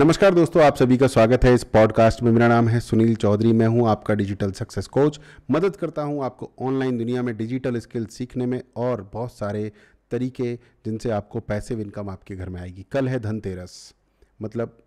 नमस्कार दोस्तों आप सभी का स्वागत है इस पॉडकास्ट में मेरा नाम है सुनील चौधरी मैं हूं आपका डिजिटल सक्सेस कोच मदद करता हूं आपको ऑनलाइन दुनिया में डिजिटल स्किल सीखने में और बहुत सारे तरीके जिनसे आपको पैसे इनकम आपके घर में आएगी कल है धनतेरस मतलब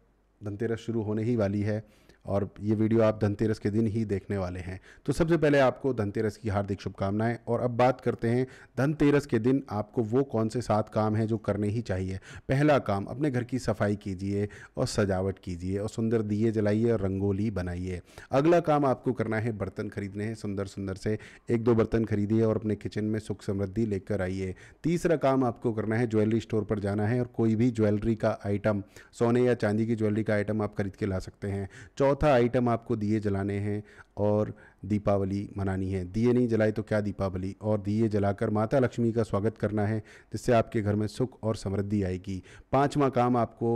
धनतेरस शुरू होने ही वाली है और ये वीडियो आप धनतेरस के दिन ही देखने वाले हैं तो सबसे पहले आपको धनतेरस की हार्दिक शुभकामनाएं और अब बात करते हैं धनतेरस के दिन आपको वो कौन से सात काम हैं जो करने ही चाहिए पहला काम अपने घर की सफाई कीजिए और सजावट कीजिए और सुंदर दिए जलाइए और रंगोली बनाइए अगला काम आपको करना है बर्तन खरीदने हैं सुंदर सुंदर से एक दो बर्तन खरीदिए और अपने किचन में सुख समृद्धि लेकर आइए तीसरा काम आपको करना है ज्वेलरी स्टोर पर जाना है और कोई भी ज्वेलरी का आइटम सोने या चांदी की ज्वेलरी का आइटम आप खरीद के ला सकते हैं चौथा चौथा आइटम आपको दिए जलाने हैं और दीपावली मनानी है दिए नहीं जलाए तो क्या दीपावली और दिए जलाकर माता लक्ष्मी का स्वागत करना है जिससे आपके घर में सुख और समृद्धि आएगी पाँचवा काम आपको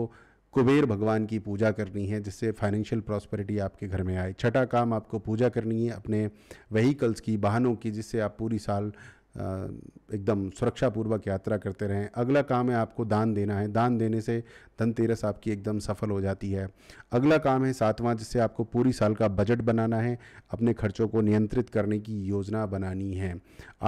कुबेर भगवान की पूजा करनी है जिससे फाइनेंशियल प्रॉस्पेरिटी आपके घर में आए छठा काम आपको पूजा करनी है अपने वहीकल्स की वाहनों की जिससे आप पूरी साल एकदम सुरक्षापूर्वक यात्रा करते रहें अगला काम है आपको दान देना है दान देने से धनतेरस आपकी एकदम सफल हो जाती है अगला काम है सातवां जिससे आपको पूरी साल का बजट बनाना है अपने खर्चों को नियंत्रित करने की योजना बनानी है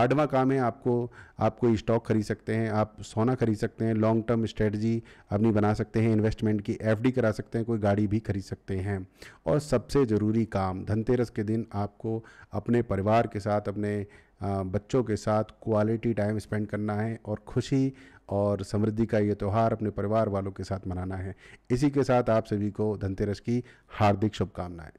आठवां काम है आपको आप कोई स्टॉक खरीद सकते हैं आप सोना खरीद सकते हैं लॉन्ग टर्म स्ट्रेटजी अपनी बना सकते हैं इन्वेस्टमेंट की एफ करा सकते हैं कोई गाड़ी भी खरीद सकते हैं और सबसे ज़रूरी काम धनतेरस के दिन आपको अपने परिवार के साथ अपने बच्चों के साथ क्वालिटी टाइम स्पेंड करना है और खुशी और समृद्धि का ये त्यौहार अपने परिवार वालों के साथ मनाना है इसी के साथ आप सभी को धनतेरस की हार्दिक शुभकामनाएं